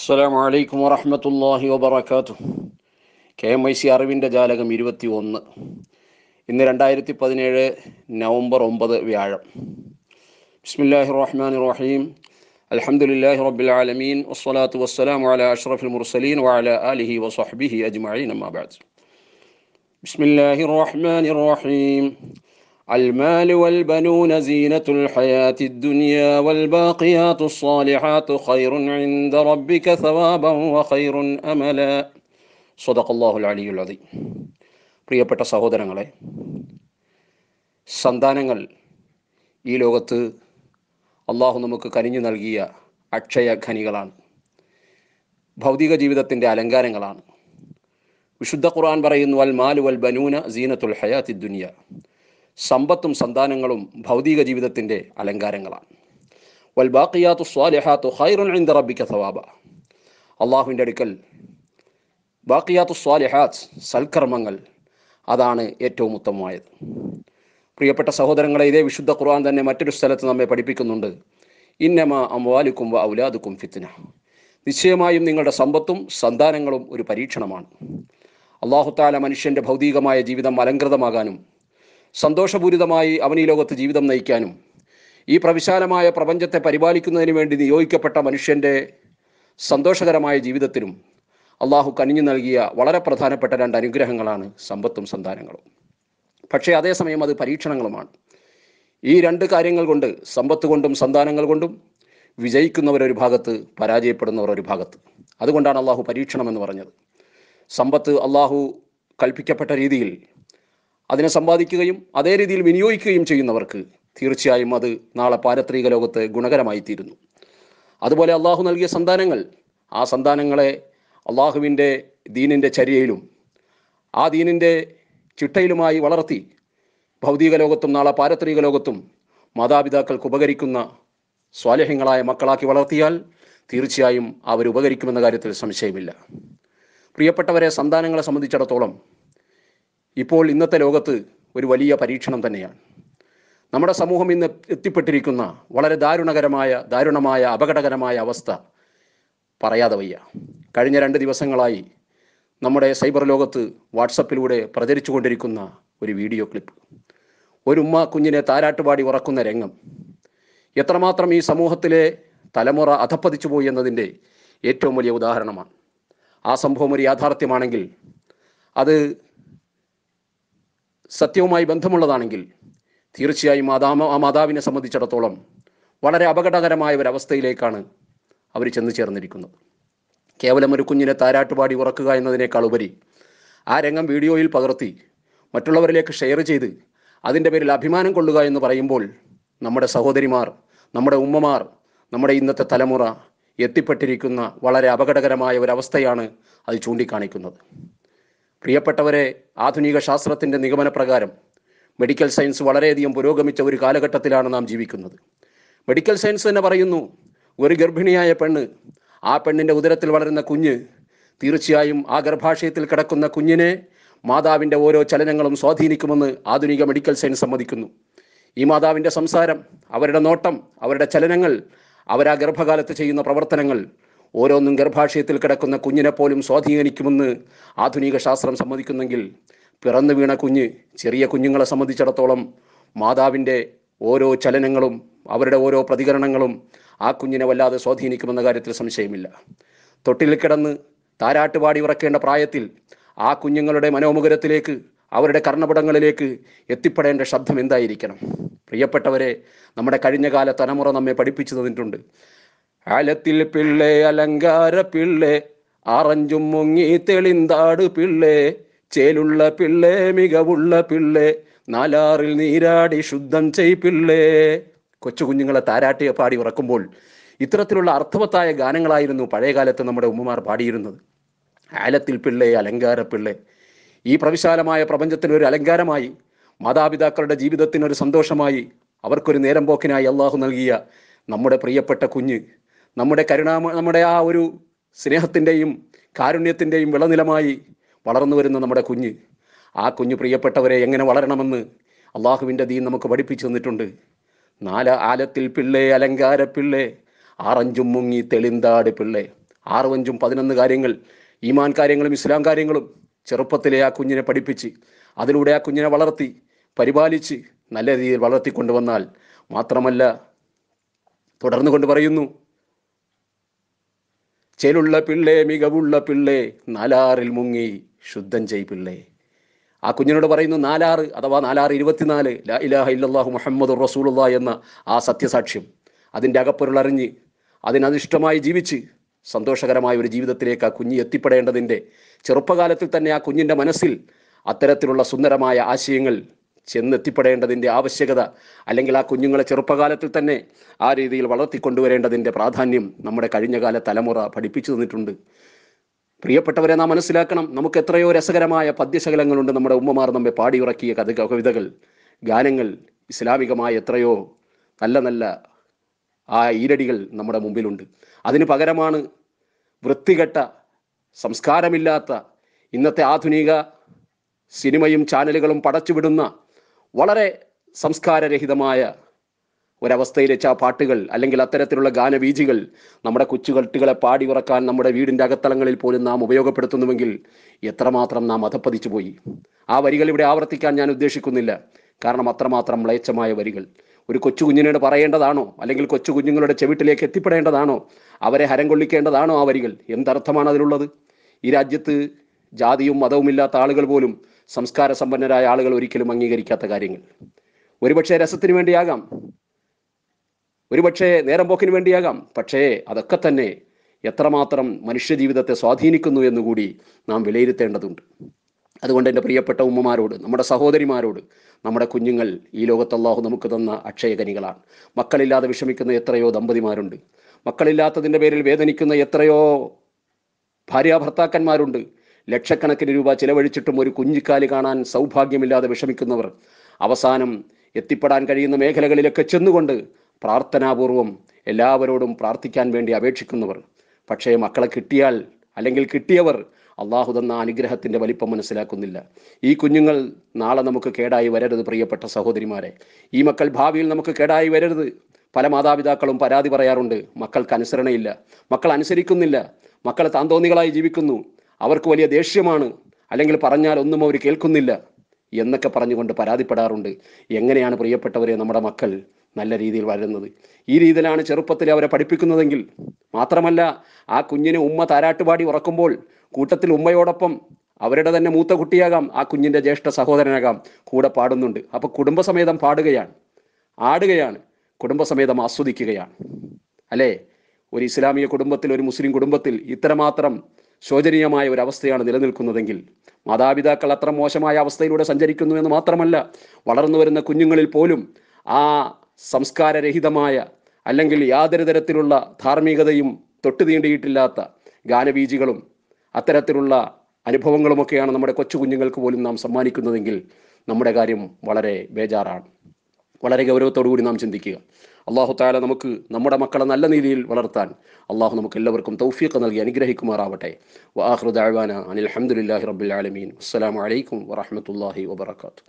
അസ്സലാം വലൈക്കും വറഹമത്തല്ലാഹി വബർക്കാത്തു കെ എം ഐ സി അറിവിൻ്റെ ജാലകം ഇരുപത്തി ഒന്ന് ഇന്ന് രണ്ടായിരത്തി പതിനേഴ് നവംബർ ഒമ്പത് വ്യാഴം ബിസ്മില്ലാഹി റഹ്മാൻ റഹീം അലഹമുല്ലാഹി റബ്ബിൽ ആലമീൻ വസ്സലാത്തു വസ്സലാം വല അഷ്റഫുൽ മുർസലീൻ വല അലിഹി വസ്ഹബിഹി അജ്മഈൻ അമ്മാബാദ് ബിസ്മില്ലാഹി റഹ്മാൻ റഹീം المال والبنون زينة الحياة الدنيا والباقيات الصالحات خير عند ربك ثوابا وخير أملا صدق الله العلي العظيم പ്രിയപ്പെട്ട സഹോദരങ്ങളെ സന്താനങ്ങൾ ഈ ലോകത്ത് അള്ളാഹു നമുക്ക് കനിഞ്ഞു നൽകിയ അക്ഷയ ഖനികളാണ് ഭൗതിക ജീവിതത്തിൻ്റെ അലങ്കാരങ്ങളാണ് വിശുദ്ധ ഖുർആൻ പറയുന്നു അൽ മാലു വൽ ബനൂന സീനത്തുൽ ഹയാത്തി ദുനിയ സമ്പത്തും സന്താനങ്ങളും ഭൗതിക ജീവിതത്തിൻ്റെ അലങ്കാരങ്ങളാണ് വൽ ബാക്കിയാത്തു സ്വാലിഹാത്തു ഹൈറുൻ ഇന്ദറബിക്ക സവാബ അള്ളാഹുവിൻ്റെ അടുക്കൽ ബാക്കിയാത്തു സ്വാലിഹാത്ത് സൽക്കർമ്മങ്ങൾ അതാണ് ഏറ്റവും ഉത്തമമായത് പ്രിയപ്പെട്ട സഹോദരങ്ങളെ ഇതേ വിശുദ്ധ ഖുർആൻ തന്നെ മറ്റൊരു സ്ഥലത്ത് നമ്മെ പഠിപ്പിക്കുന്നുണ്ട് ഇന്നമ അംവാലുക്കും വ ഔലാദുക്കും ഫിത്തിന നിശ്ചയമായും നിങ്ങളുടെ സമ്പത്തും സന്താനങ്ങളും ഒരു പരീക്ഷണമാണ് അള്ളാഹുത്താല മനുഷ്യൻ്റെ ഭൗതികമായ ജീവിതം അലങ്കൃതമാകാനും സന്തോഷപൂരിതമായി അവൻ ഈ ലോകത്ത് ജീവിതം നയിക്കാനും ഈ പ്രവിശാലമായ പ്രപഞ്ചത്തെ പരിപാലിക്കുന്നതിന് വേണ്ടി നിയോഗിക്കപ്പെട്ട മനുഷ്യൻ്റെ സന്തോഷകരമായ ജീവിതത്തിനും അള്ളാഹു കനിഞ്ഞു നൽകിയ വളരെ പ്രധാനപ്പെട്ട രണ്ട് അനുഗ്രഹങ്ങളാണ് സമ്പത്തും സന്താനങ്ങളും പക്ഷേ അതേസമയം അത് പരീക്ഷണങ്ങളുമാണ് ഈ രണ്ട് കാര്യങ്ങൾ കൊണ്ട് സമ്പത്ത് കൊണ്ടും സന്താനങ്ങൾ കൊണ്ടും വിജയിക്കുന്നവരൊരു ഭാഗത്ത് പരാജയപ്പെടുന്നവർ ഒരു ഭാഗത്ത് അതുകൊണ്ടാണ് അള്ളാഹു പരീക്ഷണമെന്ന് പറഞ്ഞത് സമ്പത്ത് അള്ളാഹു കൽപ്പിക്കപ്പെട്ട രീതിയിൽ അതിനെ സമ്പാദിക്കുകയും അതേ രീതിയിൽ വിനിയോഗിക്കുകയും ചെയ്യുന്നവർക്ക് തീർച്ചയായും അത് നാളെ പാരത്രിക ലോകത്ത് ഗുണകരമായി തീരുന്നു അതുപോലെ അള്ളാഹു നൽകിയ സന്താനങ്ങൾ ആ സന്താനങ്ങളെ അള്ളാഹുവിൻ്റെ ദീനിൻ്റെ ചര്യയിലും ആ ദീനിൻ്റെ ചിട്ടയിലുമായി വളർത്തി ഭൗതിക ലോകത്തും നാളെ പാരത്രിക ലോകത്തും മാതാപിതാക്കൾക്ക് ഉപകരിക്കുന്ന സ്വാലഹ്യങ്ങളായ മക്കളാക്കി വളർത്തിയാൽ തീർച്ചയായും അവർ ഉപകരിക്കുമെന്ന കാര്യത്തിൽ സംശയമില്ല പ്രിയപ്പെട്ടവരെ സന്താനങ്ങളെ സംബന്ധിച്ചിടത്തോളം ഇപ്പോൾ ഇന്നത്തെ ലോകത്ത് ഒരു വലിയ പരീക്ഷണം തന്നെയാണ് നമ്മുടെ സമൂഹം ഇന്ന് എത്തിപ്പെട്ടിരിക്കുന്ന വളരെ ദാരുണകരമായ ദാരുണമായ അപകടകരമായ അവസ്ഥ പറയാതെ വയ്യ കഴിഞ്ഞ രണ്ട് ദിവസങ്ങളായി നമ്മുടെ സൈബർ ലോകത്ത് വാട്സപ്പിലൂടെ പ്രചരിച്ചു കൊണ്ടിരിക്കുന്ന ഒരു വീഡിയോ ക്ലിപ്പ് ഒരു ഉമ്മ കുഞ്ഞിനെ താരാട്ടുപാടി ഉറക്കുന്ന രംഗം എത്രമാത്രം ഈ സമൂഹത്തിലെ തലമുറ അധപ്പതിച്ചു പോയി എന്നതിൻ്റെ ഏറ്റവും വലിയ ഉദാഹരണമാണ് ആ സംഭവം ഒരു യാഥാർത്ഥ്യമാണെങ്കിൽ അത് സത്യവുമായി ബന്ധമുള്ളതാണെങ്കിൽ തീർച്ചയായും മാതാ ആ മാതാവിനെ സംബന്ധിച്ചിടത്തോളം വളരെ അപകടകരമായ ഒരവസ്ഥയിലേക്കാണ് അവർ ചെന്നു ചേർന്നിരിക്കുന്നത് കേവലം ഒരു കുഞ്ഞിനെ താരാട്ടുപാടി ഉറക്കുക എന്നതിനേക്കാൾ ഉപരി ആ രംഗം വീഡിയോയിൽ പകർത്തി മറ്റുള്ളവരിലേക്ക് ഷെയർ ചെയ്ത് അതിൻ്റെ പേരിൽ അഭിമാനം കൊള്ളുക എന്ന് പറയുമ്പോൾ നമ്മുടെ സഹോദരിമാർ നമ്മുടെ ഉമ്മമാർ നമ്മുടെ ഇന്നത്തെ തലമുറ എത്തിപ്പെട്ടിരിക്കുന്ന വളരെ അപകടകരമായ ഒരവസ്ഥയാണ് അത് ചൂണ്ടിക്കാണിക്കുന്നത് പ്രിയപ്പെട്ടവരെ ആധുനിക ശാസ്ത്രത്തിൻ്റെ നിഗമന പ്രകാരം മെഡിക്കൽ സയൻസ് വളരെയധികം പുരോഗമിച്ച ഒരു കാലഘട്ടത്തിലാണ് നാം ജീവിക്കുന്നത് മെഡിക്കൽ സയൻസ് തന്നെ പറയുന്നു ഒരു ഗർഭിണിയായ പെണ്ണ് ആ പെണ്ണിൻ്റെ ഉദരത്തിൽ വളരുന്ന കുഞ്ഞ് തീർച്ചയായും ആ ഗർഭാശയത്തിൽ കിടക്കുന്ന കുഞ്ഞിനെ മാതാവിൻ്റെ ഓരോ ചലനങ്ങളും സ്വാധീനിക്കുമെന്ന് ആധുനിക മെഡിക്കൽ സയൻസ് സമ്മതിക്കുന്നു ഈ മാതാവിൻ്റെ സംസാരം അവരുടെ നോട്ടം അവരുടെ ചലനങ്ങൾ അവരാ ഗർഭകാലത്ത് ചെയ്യുന്ന പ്രവർത്തനങ്ങൾ ഓരോന്നും ഗർഭാശയത്തിൽ കിടക്കുന്ന കുഞ്ഞിനെ പോലും സ്വാധീനിക്കുമെന്ന് ആധുനിക ശാസ്ത്രം സമ്മതിക്കുന്നെങ്കിൽ പിറന്നു വീണ കുഞ്ഞ് ചെറിയ കുഞ്ഞുങ്ങളെ സംബന്ധിച്ചിടത്തോളം മാതാവിൻ്റെ ഓരോ ചലനങ്ങളും അവരുടെ ഓരോ പ്രതികരണങ്ങളും ആ കുഞ്ഞിനെ വല്ലാതെ സ്വാധീനിക്കുമെന്ന കാര്യത്തിൽ സംശയമില്ല തൊട്ടിൽ കിടന്ന് താരാട്ടുപാടി ഉറക്കേണ്ട പ്രായത്തിൽ ആ കുഞ്ഞുങ്ങളുടെ മനോമുഖരത്തിലേക്ക് അവരുടെ കർണപടങ്ങളിലേക്ക് എത്തിപ്പെടേണ്ട ശബ്ദം എന്തായിരിക്കണം പ്രിയപ്പെട്ടവരെ നമ്മുടെ കഴിഞ്ഞകാല തലമുറ നമ്മെ പഠിപ്പിച്ചു തന്നിട്ടുണ്ട് അലത്തിൽ പിള്ളേ അലങ്കാര പിള്ളേ ആറഞ്ചും മുങ്ങി തെളിന്താട് പിള്ളേ ചേലുള്ള പിള്ളേ മികവുള്ള പിള്ളേ നാലാറിൽ നീരാടി ശുദ്ധം ചെയ് പിള്ളേ കൊച്ചു കുഞ്ഞുങ്ങളെ താരാട്ടിയെ പാടി ഉറക്കുമ്പോൾ ഇത്തരത്തിലുള്ള അർത്ഥവത്തായ ഗാനങ്ങളായിരുന്നു പഴയകാലത്ത് നമ്മുടെ ഉമ്മമാർ പാടിയിരുന്നത് ആലത്തിൽ പിള്ളേ അലങ്കാര പിള്ളേ ഈ പ്രവിശാലമായ പ്രപഞ്ചത്തിന് ഒരു അലങ്കാരമായി മാതാപിതാക്കളുടെ ജീവിതത്തിന് ഒരു സന്തോഷമായി അവർക്കൊരു നേരം പോക്കിനായി അള്ളാഹു നൽകിയ നമ്മുടെ പ്രിയപ്പെട്ട കുഞ്ഞ് നമ്മുടെ കരുണാമ നമ്മുടെ ആ ഒരു സ്നേഹത്തിൻ്റെയും കാരുണ്യത്തിൻ്റെയും വിളനിലമായി വളർന്നു വരുന്ന നമ്മുടെ കുഞ്ഞ് ആ കുഞ്ഞു പ്രിയപ്പെട്ടവരെ എങ്ങനെ വളരണമെന്ന് അള്ളാഹുവിൻ്റെ ദീൻ നമുക്ക് പഠിപ്പിച്ചു തന്നിട്ടുണ്ട് നാല് ആലത്തിൽ പിള്ളേ അലങ്കാര പിള്ളേ ആറഞ്ചും മുങ്ങി തെളിന്താട് പിള്ളേ ആറുവഞ്ചും പതിനൊന്ന് കാര്യങ്ങൾ ഈമാൻ കാര്യങ്ങളും ഇസ്ലാം കാര്യങ്ങളും ചെറുപ്പത്തിലെ ആ കുഞ്ഞിനെ പഠിപ്പിച്ച് അതിലൂടെ ആ കുഞ്ഞിനെ വളർത്തി പരിപാലിച്ച് നല്ല രീതിയിൽ വളർത്തിക്കൊണ്ടുവന്നാൽ മാത്രമല്ല തുടർന്നു കൊണ്ട് പറയുന്നു ചേലുള്ള പിള്ളേ മികവുള്ള പിള്ളേ നാലാറിൽ മുങ്ങി ശുദ്ധം ചെയ് പിള്ളേ ആ കുഞ്ഞിനോട് പറയുന്നു നാലാറ് അഥവാ നാലാറ് ഇരുപത്തിനാല് ലാ ഇലാഹ ഇല്ലാഹു മുഹമ്മദ് റസൂലുള്ള എന്ന ആ സത്യസാക്ഷ്യം അതിൻ്റെ അകപ്പൊരുളറിഞ്ഞ് അതിനധിഷ്ഠമായി ജീവിച്ച് സന്തോഷകരമായ ഒരു ജീവിതത്തിലേക്ക് ആ കുഞ്ഞ് എത്തിപ്പെടേണ്ടതിൻ്റെ ചെറുപ്പകാലത്തിൽ തന്നെ ആ കുഞ്ഞിൻ്റെ മനസ്സിൽ അത്തരത്തിലുള്ള സുന്ദരമായ ആശയങ്ങൾ ചെന്നെത്തിപ്പെടേണ്ടതിൻ്റെ ആവശ്യകത അല്ലെങ്കിൽ ആ കുഞ്ഞുങ്ങളെ ചെറുപ്പകാലത്തിൽ തന്നെ ആ രീതിയിൽ വളർത്തിക്കൊണ്ടുവരേണ്ടതിൻ്റെ പ്രാധാന്യം നമ്മുടെ കഴിഞ്ഞകാല തലമുറ പഠിപ്പിച്ചു തന്നിട്ടുണ്ട് പ്രിയപ്പെട്ടവരെ നാം മനസ്സിലാക്കണം നമുക്ക് എത്രയോ രസകരമായ പദ്യശകലങ്ങളുണ്ട് നമ്മുടെ ഉമ്മമാർ നമ്മെ പാടിയുറക്കിയ കഥ കവിതകൾ ഗാനങ്ങൾ ഇസ്ലാമികമായ എത്രയോ നല്ല നല്ല ആ ഈരടികൾ നമ്മുടെ മുമ്പിലുണ്ട് അതിന് പകരമാണ് വൃത്തികെട്ട സംസ്കാരമില്ലാത്ത ഇന്നത്തെ ആധുനിക സിനിമയും ചാനലുകളും പടച്ചുവിടുന്ന വളരെ സംസ്കാരരഹിതമായ ഒരവസ്ഥയിൽ വെച്ച ആ പാട്ടുകൾ അല്ലെങ്കിൽ അത്തരത്തിലുള്ള ഗാനവീജികൾ നമ്മുടെ പാടി ഉറക്കാൻ നമ്മുടെ വീടിൻ്റെ അകത്തളങ്ങളിൽ പോലും നാം ഉപയോഗപ്പെടുത്തുന്നുവെങ്കിൽ എത്രമാത്രം നാം അധപ്പതിച്ചു പോയി ആ വരികൾ ഇവിടെ ആവർത്തിക്കാൻ ഞാൻ ഉദ്ദേശിക്കുന്നില്ല കാരണം അത്രമാത്രം മ്ലേച്ഛമായ വരികൾ ഒരു കൊച്ചു കുഞ്ഞിനോട് പറയേണ്ടതാണോ അല്ലെങ്കിൽ കൊച്ചു കുഞ്ഞുങ്ങളുടെ ചെവിട്ടിലേക്ക് എത്തിപ്പെടേണ്ടതാണോ അവരെ ഹരം കൊള്ളിക്കേണ്ടതാണോ ആ വരികൾ എന്തർത്ഥമാണ് അതിലുള്ളത് ഈ രാജ്യത്ത് ജാതിയും ഇല്ലാത്ത ആളുകൾ പോലും സംസ്കാര സമ്പന്നരായ ആളുകൾ ഒരിക്കലും അംഗീകരിക്കാത്ത കാര്യങ്ങൾ ഒരുപക്ഷെ രസത്തിന് വേണ്ടിയാകാം ഒരുപക്ഷെ നേരം പോക്കിന് വേണ്ടിയാകാം പക്ഷേ അതൊക്കെ തന്നെ എത്രമാത്രം മനുഷ്യജീവിതത്തെ സ്വാധീനിക്കുന്നു എന്നുകൂടി നാം വിലയിരുത്തേണ്ടതുണ്ട് അതുകൊണ്ട് എൻ്റെ പ്രിയപ്പെട്ട ഉമ്മമാരോട് നമ്മുടെ സഹോദരിമാരോട് നമ്മുടെ കുഞ്ഞുങ്ങൾ ഈ ലോകത്തല്ലാഹു നമുക്ക് തന്ന അക്ഷയകനികളാണ് മക്കളില്ലാതെ വിഷമിക്കുന്ന എത്രയോ ദമ്പതിമാരുണ്ട് മക്കളില്ലാത്തതിൻ്റെ പേരിൽ വേദനിക്കുന്ന എത്രയോ ഭാര്യാഭർത്താക്കന്മാരുണ്ട് ലക്ഷക്കണക്കിന് രൂപ ചിലവഴിച്ചിട്ടും ഒരു കുഞ്ഞിക്കാലി കാണാൻ സൗഭാഗ്യമില്ലാതെ വിഷമിക്കുന്നവർ അവസാനം എത്തിപ്പെടാൻ കഴിയുന്ന മേഖലകളിലൊക്കെ ചെന്നുകൊണ്ട് പ്രാർത്ഥനാപൂർവം എല്ലാവരോടും പ്രാർത്ഥിക്കാൻ വേണ്ടി അപേക്ഷിക്കുന്നവർ പക്ഷേ മക്കളെ കിട്ടിയാൽ അല്ലെങ്കിൽ കിട്ടിയവർ അള്ളാഹു തന്ന അനുഗ്രഹത്തിൻ്റെ വലിപ്പം മനസ്സിലാക്കുന്നില്ല ഈ കുഞ്ഞുങ്ങൾ നാളെ നമുക്ക് കേടായി വരരുത് പ്രിയപ്പെട്ട സഹോദരിമാരെ ഈ മക്കൾ ഭാവിയിൽ നമുക്ക് കേടായി വരരുത് പല മാതാപിതാക്കളും പരാതി പറയാറുണ്ട് മക്കൾക്ക് അനുസരണയില്ല മക്കൾ അനുസരിക്കുന്നില്ല മക്കൾ താന്തോന്നികളായി ജീവിക്കുന്നു അവർക്ക് വലിയ ദേഷ്യമാണ് അല്ലെങ്കിൽ പറഞ്ഞാൽ ഒന്നും അവർ കേൾക്കുന്നില്ല എന്നൊക്കെ പറഞ്ഞുകൊണ്ട് പരാതിപ്പെടാറുണ്ട് എങ്ങനെയാണ് പ്രിയപ്പെട്ടവരെ നമ്മുടെ മക്കൾ നല്ല രീതിയിൽ വളരുന്നത് ഈ രീതിയിലാണ് ചെറുപ്പത്തിൽ അവരെ പഠിപ്പിക്കുന്നതെങ്കിൽ മാത്രമല്ല ആ കുഞ്ഞിനെ ഉമ്മ താരാട്ടുപാടി ഉറക്കുമ്പോൾ കൂട്ടത്തിൽ ഉമ്മയോടൊപ്പം അവരുടെ തന്നെ മൂത്ത കുട്ടിയാകാം ആ കുഞ്ഞിൻ്റെ ജ്യേഷ്ഠ സഹോദരനാകാം കൂടെ പാടുന്നുണ്ട് അപ്പോൾ കുടുംബസമേതം പാടുകയാണ് ആടുകയാണ് കുടുംബസമേതം ആസ്വദിക്കുകയാണ് അല്ലേ ഒരു ഇസ്ലാമിക കുടുംബത്തിൽ ഒരു മുസ്ലിം കുടുംബത്തിൽ ഇത്രമാത്രം ശോചനീയമായ ഒരു അവസ്ഥയാണ് നിലനിൽക്കുന്നതെങ്കിൽ മാതാപിതാക്കൾ അത്ര മോശമായ അവസ്ഥയിലൂടെ സഞ്ചരിക്കുന്നു എന്ന് മാത്രമല്ല വളർന്നു വരുന്ന കുഞ്ഞുങ്ങളിൽ പോലും ആ സംസ്കാരരഹിതമായ അല്ലെങ്കിൽ യാതൊരു തരത്തിലുള്ള ധാർമ്മികതയും തൊട്ടു ഗാനബീജികളും അത്തരത്തിലുള്ള അനുഭവങ്ങളുമൊക്കെയാണ് നമ്മുടെ കൊച്ചു കുഞ്ഞുങ്ങൾക്ക് പോലും നാം സമ്മാനിക്കുന്നതെങ്കിൽ നമ്മുടെ കാര്യം വളരെ ബേജാറാണ് വളരെ ഗൗരവത്തോടു കൂടി നാം ചിന്തിക്കുക അള്ളാഹു താല നമുക്ക് നമ്മുടെ മക്കളെ നല്ല രീതിയിൽ വളർത്താൻ അള്ളാഹു നമുക്ക് എല്ലാവർക്കും തൗഫീഖ് നൽകി അനുഗ്രഹിക്കുമാറാവട്ടെ വാഹൃദാഴ്വാന അനിൽ അഹമ്മദില്ലാഹി റബ്ബുൽ ആലമീൻ അസ്സാം വലൈക്കും വറഹമത്തല്ലാഹി വബർക്കാത്തു